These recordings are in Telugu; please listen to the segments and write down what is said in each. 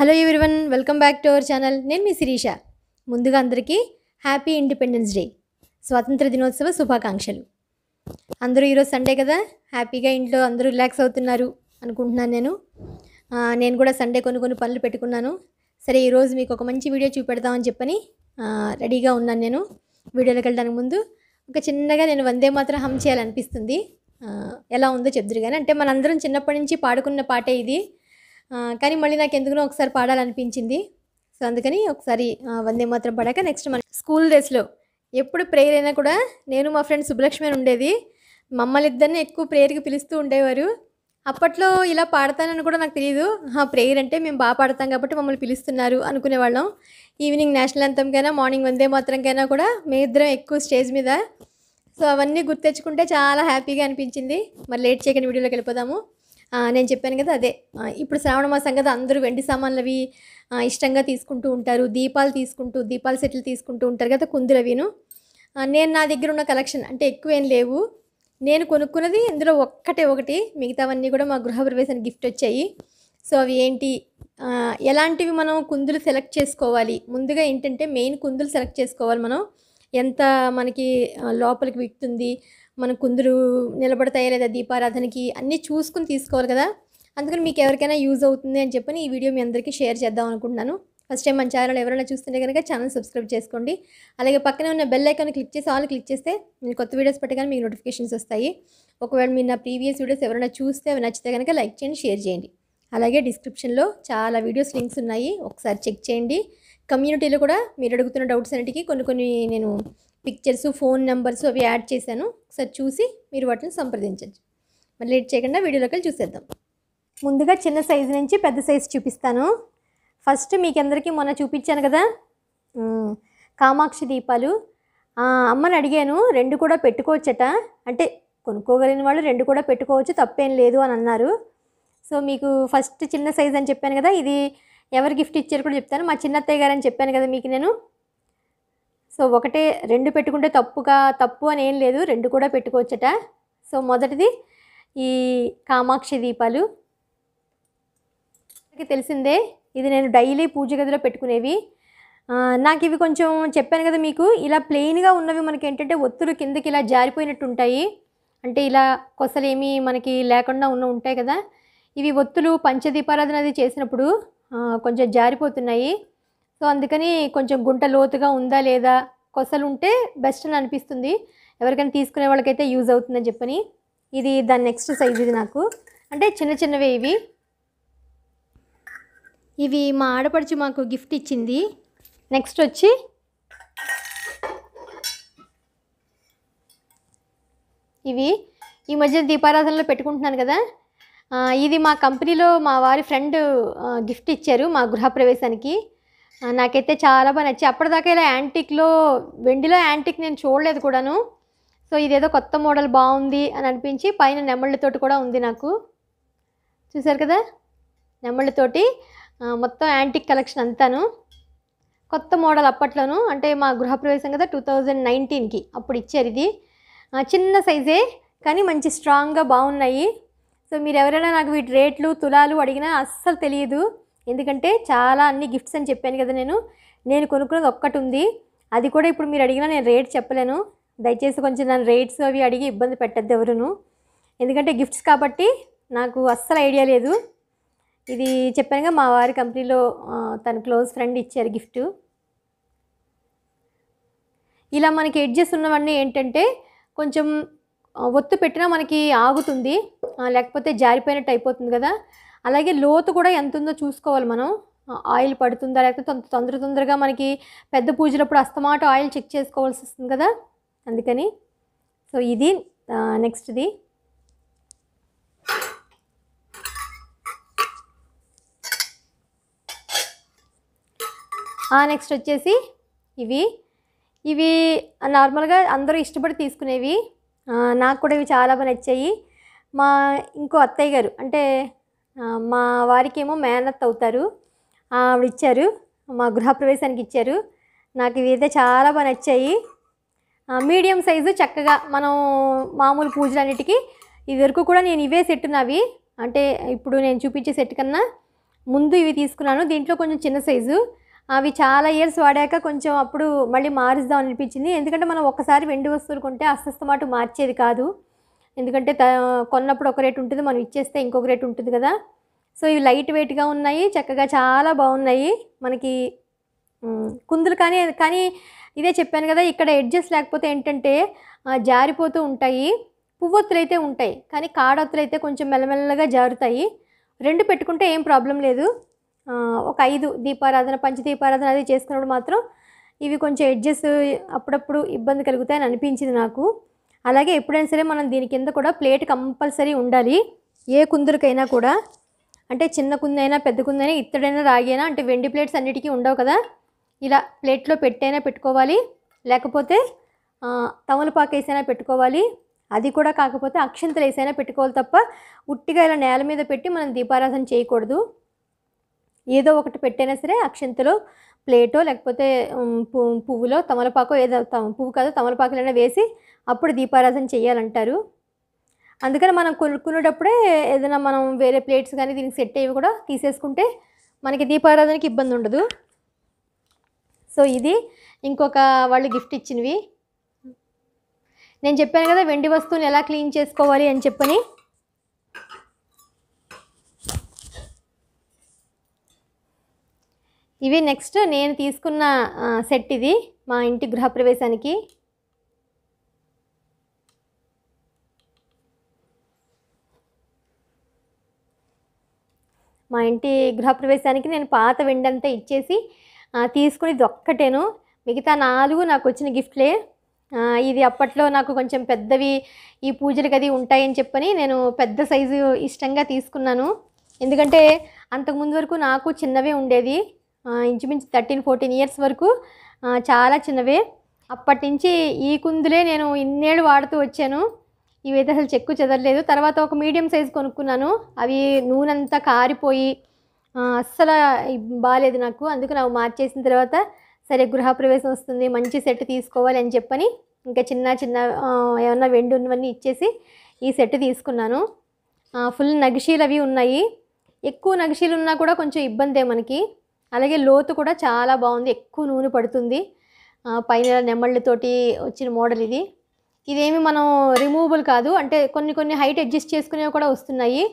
hello everyone welcome back to our channel నేను మీ శిరీష ముందుగా అందరికీ హ్యాపీ ఇండిపెండెన్స్ డే స్వాతంత్ర దినోత్సవ శుభాకాంక్షలు అందరూ ఈరోజు సండే కదా హ్యాపీగా ఇంట్లో అందరూ రిలాక్స్ అవుతున్నారు అనుకుంటున్నాను నేను నేను కూడా సండే కొన్ని కొన్ని పనులు పెట్టుకున్నాను సరే ఈరోజు మీకు ఒక మంచి వీడియో చూపెడదామని చెప్పని రెడీగా ఉన్నాను నేను వీడియోలోకి వెళ్ళడానికి ముందు ఒక చిన్నగా నేను వందే మాత్రం హమ్ చేయాలనిపిస్తుంది ఎలా ఉందో చెప్దురు కానీ అంటే మనందరం చిన్నప్పటి నుంచి పాడుకున్న పాటే ఇది కానీ మళ్ళీ నాకు ఎందుకునో ఒకసారి పాడాలనిపించింది సో అందుకని ఒకసారి వందే మాత్రం పడాక నెక్స్ట్ మన స్కూల్ డేస్లో ఎప్పుడు ప్రేయర్ అయినా కూడా నేను మా ఫ్రెండ్ అని ఉండేది మమ్మల్ని ఇద్దరిని ఎక్కువ ప్రేయర్కి పిలుస్తూ ఉండేవారు అప్పట్లో ఇలా పాడతానని కూడా నాకు తెలియదు ప్రేయర్ అంటే మేము బాగా పాడతాం కాబట్టి మమ్మల్ని పిలుస్తున్నారు అనుకునేవాళ్ళం ఈవినింగ్ నేషనల్ అంతం కైనా మార్నింగ్ వందే మాత్రం కైనా కూడా మే ఇద్దరం ఎక్కువ స్టేజ్ మీద సో అవన్నీ గుర్తెచ్చుకుంటే చాలా హ్యాపీగా అనిపించింది మరి లేట్ చేయకుండా వీడియోలోకి వెళ్ళిపోదాము నేను చెప్పాను కదా అదే ఇప్పుడు శ్రావణ మాసం కదా అందరూ వెండి సామాన్లు అవి ఇష్టంగా తీసుకుంటూ ఉంటారు దీపాలు తీసుకుంటూ దీపాల సెట్లు తీసుకుంటూ ఉంటారు కదా అవిను నేను నా దగ్గర ఉన్న కలెక్షన్ అంటే ఎక్కువ ఏం లేవు నేను కొనుక్కున్నది ఇందులో ఒక్కటే ఒకటి మిగతావన్నీ కూడా మా గృహప్రవేశానికి గిఫ్ట్ వచ్చాయి సో అవి ఏంటి ఎలాంటివి మనం కుందులు సెలెక్ట్ చేసుకోవాలి ముందుగా ఏంటంటే మెయిన్ కుందులు సెలెక్ట్ చేసుకోవాలి మనం ఎంత మనకి లోపలికి విక్తుంది మన కుందరు నిలబడతాయా లేదా దీపారాధనకి అన్నీ చూసుకుని తీసుకోవాలి కదా అందుకని మీకు ఎవరికైనా యూజ్ అవుతుంది అని చెప్పని ఈ వీడియో మీ అందరికీ షేర్ చేద్దాం అనుకుంటున్నాను ఫస్ట్ టైం మన ఛానల్ ఎవరైనా చూస్తుంటే కనుక ఛానల్ సబ్స్క్రైబ్ చేసుకోండి అలాగే పక్కనే ఉన్న బెల్ ఐకాన్ క్లిక్ చేసి ఆల్ క్లిక్ చేస్తే నేను కొత్త వీడియోస్ కానీ మీకు నోటిఫికేషన్స్ వస్తాయి ఒకవేళ మీరు నా ప్రీవియస్ వీడియోస్ ఎవరైనా చూస్తే అవి నచ్చితే కనుక లైక్ చేయండి షేర్ చేయండి అలాగే డిస్క్రిప్షన్లో చాలా వీడియోస్ లింక్స్ ఉన్నాయి ఒకసారి చెక్ చేయండి కమ్యూనిటీలో కూడా మీరు అడుగుతున్న డౌట్స్ అన్నిటికీ కొన్ని కొన్ని నేను పిక్చర్స్ ఫోన్ నెంబర్స్ అవి యాడ్ చేశాను ఒకసారి చూసి మీరు వాటిని సంప్రదించవచ్చు మళ్ళీ లేట్ చేయకుండా వీడియోలోకి వెళ్ళి చూసేద్దాం ముందుగా చిన్న సైజు నుంచి పెద్ద సైజు చూపిస్తాను ఫస్ట్ మీకు అందరికీ మొన్న చూపించాను కదా కామాక్షి దీపాలు అమ్మని అడిగాను రెండు కూడా పెట్టుకోవచ్చట అంటే కొనుక్కోగలిగిన వాళ్ళు రెండు కూడా పెట్టుకోవచ్చు తప్పేం లేదు అని అన్నారు సో మీకు ఫస్ట్ చిన్న సైజు అని చెప్పాను కదా ఇది ఎవరు గిఫ్ట్ ఇచ్చారు కూడా చెప్తాను మా చిన్నత్తయ్య గారు అని చెప్పాను కదా మీకు నేను సో ఒకటే రెండు పెట్టుకుంటే తప్పుగా తప్పు అని ఏం లేదు రెండు కూడా పెట్టుకోవచ్చట సో మొదటిది ఈ కామాక్షి దీపాలు తెలిసిందే ఇది నేను డైలీ పూజ గదిలో పెట్టుకునేవి నాకు ఇవి కొంచెం చెప్పాను కదా మీకు ఇలా ప్లెయిన్గా ఉన్నవి మనకి ఏంటంటే ఒత్తులు కిందకి ఇలా జారిపోయినట్టు ఉంటాయి అంటే ఇలా కొసలేమి మనకి లేకుండా ఉన్న ఉంటాయి కదా ఇవి ఒత్తులు పంచదీపారాధన అది చేసినప్పుడు కొంచెం జారిపోతున్నాయి సో అందుకని కొంచెం గుంట లోతుగా ఉందా లేదా కొసలు ఉంటే బెస్ట్ అని అనిపిస్తుంది ఎవరికైనా తీసుకునే వాళ్ళకైతే యూజ్ అవుతుందని చెప్పని ఇది దాని నెక్స్ట్ సైజ్ ఇది నాకు అంటే చిన్న చిన్నవే ఇవి ఇవి మా ఆడపడుచు మాకు గిఫ్ట్ ఇచ్చింది నెక్స్ట్ వచ్చి ఇవి ఈ మధ్య దీపారాధనలో పెట్టుకుంటున్నాను కదా ఇది మా కంపెనీలో మా వారి ఫ్రెండ్ గిఫ్ట్ ఇచ్చారు మా గృహప్రవేశానికి నాకైతే చాలా బాగా నచ్చి అప్పటిదాకా ఇలా యాంటిక్లో వెండిలో యాంటిక్ నేను చూడలేదు కూడాను సో ఇదేదో కొత్త మోడల్ బాగుంది అని అనిపించి పైన నెమళ్ళతోటి కూడా ఉంది నాకు చూసారు కదా నెమళ్ళతోటి మొత్తం యాంటిక్ కలెక్షన్ అంతాను కొత్త మోడల్ అప్పట్లోను అంటే మా గృహప్రవేశం కదా టూ థౌజండ్ నైన్టీన్కి అప్పుడు ఇచ్చారు ఇది చిన్న సైజే కానీ మంచి స్ట్రాంగ్గా బాగున్నాయి సో మీరు ఎవరైనా నాకు వీటి రేట్లు తులాలు అడిగినా అస్సలు తెలియదు ఎందుకంటే చాలా అన్ని గిఫ్ట్స్ అని చెప్పాను కదా నేను నేను కొనుక్కున్నది ఒక్కటి ఉంది అది కూడా ఇప్పుడు మీరు అడిగినా నేను రేట్ చెప్పలేను దయచేసి కొంచెం నన్ను రేట్స్ అవి అడిగి ఇబ్బంది పెట్టద్దు ఎవరును ఎందుకంటే గిఫ్ట్స్ కాబట్టి నాకు అస్సలు ఐడియా లేదు ఇది చెప్పానుగా మా వారి కంపెనీలో తన క్లోజ్ ఫ్రెండ్ ఇచ్చారు గిఫ్ట్ ఇలా మనకి ఎడ్జెస్ ఉన్నవన్నీ ఏంటంటే కొంచెం ఒత్తు పెట్టినా మనకి ఆగుతుంది లేకపోతే జారిపోయినట్టు అయిపోతుంది కదా అలాగే లోతు కూడా ఎంత ఉందో చూసుకోవాలి మనం ఆయిల్ పడుతుందా లేకపోతే తొందర తొందరగా మనకి పెద్ద పూజలప్పుడు అస్తమాట ఆయిల్ చెక్ చేసుకోవాల్సి వస్తుంది కదా అందుకని సో ఇది నెక్స్ట్ది నెక్స్ట్ వచ్చేసి ఇవి ఇవి నార్మల్గా అందరూ ఇష్టపడి తీసుకునేవి నాకు కూడా ఇవి చాలా బాగా నచ్చాయి మా ఇంకో అత్తయ్య గారు అంటే మా వారికేమో మేనత్ అవుతారు ఆవిడ ఇచ్చారు మా గృహప్రవేశానికి ఇచ్చారు నాకు ఇవి అయితే చాలా బాగా నచ్చాయి మీడియం సైజు చక్కగా మనం మామూలు పూజలన్నిటికీ ఇది వరకు కూడా నేను ఇవే సెట్ నావి అంటే ఇప్పుడు నేను చూపించే సెట్ కన్నా ముందు ఇవి తీసుకున్నాను దీంట్లో కొంచెం చిన్న సైజు అవి చాలా ఇయర్స్ వాడాక కొంచెం అప్పుడు మళ్ళీ మారుద్దాం అనిపించింది ఎందుకంటే మనం ఒక్కసారి వెండి వస్తువులు కొంటే అస్వస్థమాటు మార్చేది కాదు ఎందుకంటే కొన్నప్పుడు ఒక రేట్ ఉంటుంది మనం ఇచ్చేస్తే ఇంకొక రేట్ ఉంటుంది కదా సో ఇవి లైట్ వెయిట్గా ఉన్నాయి చక్కగా చాలా బాగున్నాయి మనకి కుందులు కానీ కానీ ఇదే చెప్పాను కదా ఇక్కడ ఎడ్జెస్ లేకపోతే ఏంటంటే జారిపోతూ ఉంటాయి పువ్వొత్తులు అయితే ఉంటాయి కానీ కాడొత్తులు అయితే కొంచెం మెల్లమెల్లగా జారుతాయి రెండు పెట్టుకుంటే ఏం ప్రాబ్లం లేదు ఒక ఐదు దీపారాధన పంచదీపారాధన అది చేసుకున్నప్పుడు మాత్రం ఇవి కొంచెం ఎడ్జెస్ అప్పుడప్పుడు ఇబ్బంది కలుగుతాయని అనిపించింది నాకు అలాగే ఎప్పుడైనా సరే మనం దీని కింద కూడా ప్లేట్ కంపల్సరీ ఉండాలి ఏ కుందరికైనా కూడా అంటే చిన్న కుందైనా పెద్ద కుందైనా ఇత్తడైనా రాగైనా అంటే వెండి ప్లేట్స్ అన్నిటికీ ఉండవు కదా ఇలా ప్లేట్లో పెట్టైనా పెట్టుకోవాలి లేకపోతే తమలపాకు వేసైనా పెట్టుకోవాలి అది కూడా కాకపోతే అక్షంతలు వేసైనా పెట్టుకోవాలి తప్ప ఉట్టిగా ఇలా నేల మీద పెట్టి మనం దీపారాధన చేయకూడదు ఏదో ఒకటి పెట్టైనా సరే అక్షంతలు ప్లేటో లేకపోతే పువ్వులో తమలపాకో ఏదో పువ్వు కాదు తమలపాకులైనా వేసి అప్పుడు దీపారాధన చేయాలంటారు అందుకని మనం కొనుక్కునేటప్పుడే ఏదైనా మనం వేరే ప్లేట్స్ కానీ దీనికి సెట్ అయ్యి కూడా తీసేసుకుంటే మనకి దీపారాధనకి ఇబ్బంది ఉండదు సో ఇది ఇంకొక వాళ్ళు గిఫ్ట్ ఇచ్చినవి నేను చెప్పాను కదా వెండి వస్తువుని ఎలా క్లీన్ చేసుకోవాలి అని చెప్పని ఇవి నెక్స్ట్ నేను తీసుకున్న సెట్ ఇది మా ఇంటి గృహప్రవేశానికి మా ఇంటి గృహప్రవేశానికి నేను పాత వెండంతా ఇచ్చేసి తీసుకుని ఇది ఒక్కటేను మిగతా నాలుగు నాకు వచ్చిన గిఫ్ట్లే ఇది అప్పట్లో నాకు కొంచెం పెద్దవి ఈ పూజలు గది ఉంటాయని చెప్పని నేను పెద్ద సైజు ఇష్టంగా తీసుకున్నాను ఎందుకంటే అంతకుముందు వరకు నాకు చిన్నవే ఉండేది ఇంచుమించు థర్టీన్ ఫోర్టీన్ ఇయర్స్ వరకు చాలా చిన్నవే అప్పటి నుంచి ఈ కుందులే నేను ఇన్నేళ్ళు వాడుతూ వచ్చాను ఇవైతే అసలు చెక్కు చెదరలేదు తర్వాత ఒక మీడియం సైజు కొనుక్కున్నాను అవి నూనెంతా కారిపోయి అస్సలు బాగాలేదు నాకు అందుకు నాకు మార్చేసిన తర్వాత సరే గృహప్రవేశం వస్తుంది మంచి సెట్ తీసుకోవాలి అని చెప్పని ఇంకా చిన్న చిన్న ఏమన్నా వెండి ఉన్నవన్నీ ఇచ్చేసి ఈ సెట్ తీసుకున్నాను ఫుల్ నగిషీలు అవి ఉన్నాయి ఎక్కువ నగిషీలు ఉన్నా కూడా కొంచెం ఇబ్బందే మనకి అలాగే లోతు కూడా చాలా బాగుంది ఎక్కువ నూనె పడుతుంది పైన నెమళ్ళతోటి వచ్చిన మోడల్ ఇది ఇదేమి మనం రిమూవబుల్ కాదు అంటే కొన్ని కొన్ని హైట్ అడ్జస్ట్ చేసుకునేవి కూడా వస్తున్నాయి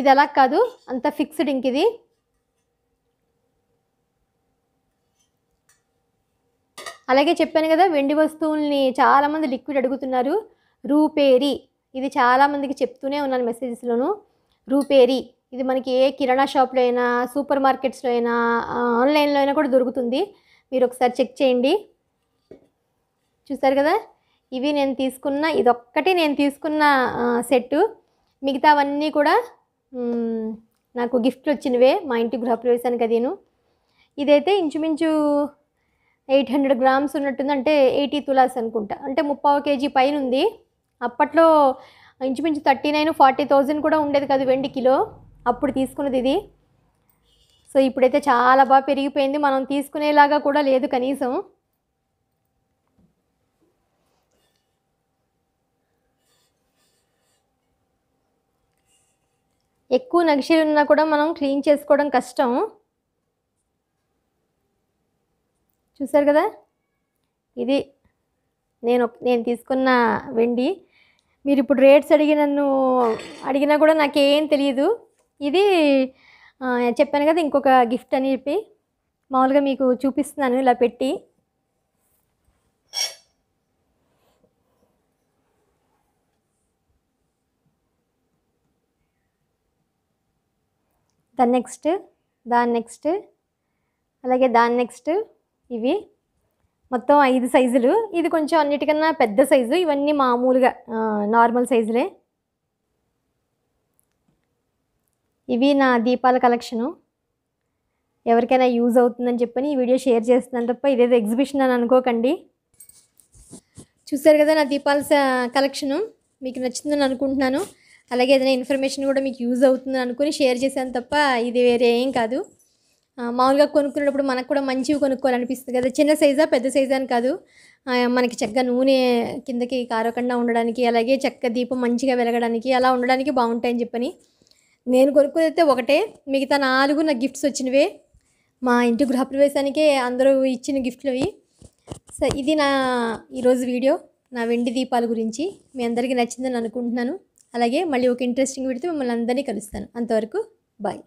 ఇది అలా కాదు అంత ఫిక్స్డ్ ఇంక ఇది అలాగే చెప్పాను కదా వెండి వస్తువుల్ని చాలామంది లిక్విడ్ అడుగుతున్నారు రూపేరీ ఇది చాలామందికి చెప్తూనే ఉన్నాను మెసేజెస్లోను రూపేరీ ఇది మనకి ఏ కిరాణా షాప్లో అయినా సూపర్ మార్కెట్స్లో అయినా ఆన్లైన్లో అయినా కూడా దొరుకుతుంది మీరు ఒకసారి చెక్ చేయండి చూసారు కదా ఇవి నేను తీసుకున్న ఇదొక్కటి నేను తీసుకున్న సెట్టు మిగతావన్నీ కూడా నాకు గిఫ్ట్లు వచ్చినవే మా ఇంటి గృహప్రవేశానికి అదేను ఇదైతే ఇంచుమించు ఎయిట్ హండ్రెడ్ గ్రామ్స్ ఉన్నట్టుంది అంటే ఎయిటీ తులాస్ అనుకుంటా అంటే ముప్పావు కేజీ పైన ఉంది అప్పట్లో ఇంచుమించు థర్టీ నైన్ ఫార్టీ థౌజండ్ కూడా ఉండేది కదా వెండి కిలో అప్పుడు తీసుకున్నది ఇది సో ఇప్పుడైతే చాలా బాగా పెరిగిపోయింది మనం తీసుకునేలాగా కూడా లేదు కనీసం ఎక్కువ నగిషీలు ఉన్నా కూడా మనం క్లీన్ చేసుకోవడం కష్టం చూసారు కదా ఇది నేను నేను తీసుకున్న వెండి మీరు ఇప్పుడు రేట్స్ అడిగి నన్ను అడిగినా కూడా నాకేం తెలియదు ఇది చెప్పాను కదా ఇంకొక గిఫ్ట్ అని చెప్పి మామూలుగా మీకు చూపిస్తున్నాను ఇలా పెట్టి దాని నెక్స్ట్ దాని నెక్స్ట్ అలాగే దాని నెక్స్ట్ ఇవి మొత్తం ఐదు సైజులు ఇది కొంచెం అన్నిటికన్నా పెద్ద సైజు ఇవన్నీ మామూలుగా నార్మల్ సైజులే ఇవి నా దీపాల కలెక్షను ఎవరికైనా యూజ్ అవుతుందని చెప్పని ఈ వీడియో షేర్ చేస్తున్నాను తప్ప ఇదేదో ఎగ్జిబిషన్ అని అనుకోకండి చూసారు కదా నా దీపాల కలెక్షను మీకు నచ్చిందని అనుకుంటున్నాను అలాగే ఏదైనా ఇన్ఫర్మేషన్ కూడా మీకు యూజ్ అవుతుందని అనుకుని షేర్ చేశాను తప్ప ఇది వేరే ఏం కాదు మామూలుగా కొనుక్కునేటప్పుడు మనకు కూడా మంచివి కొనుక్కోవాలనిపిస్తుంది కదా చిన్న సైజా పెద్ద సైజా అని కాదు మనకి చక్కగా నూనె కిందకి కారకుండా ఉండడానికి అలాగే చక్క దీపం మంచిగా వెలగడానికి అలా ఉండడానికి బాగుంటాయని చెప్పని నేను కొనుక్కునేది ఒకటే మిగతా నాలుగు నా గిఫ్ట్స్ వచ్చినవే మా ఇంటి గృహప్రవేశానికే అందరూ ఇచ్చిన గిఫ్ట్లు అవి సో ఇది నా ఈరోజు వీడియో నా వెండి దీపాల గురించి మీ అందరికీ నచ్చిందని అనుకుంటున్నాను అలాగే మళ్ళీ ఒక ఇంట్రెస్టింగ్ పెడితే మిమ్మల్ని అందరినీ కలుస్తాను అంతవరకు బాయ్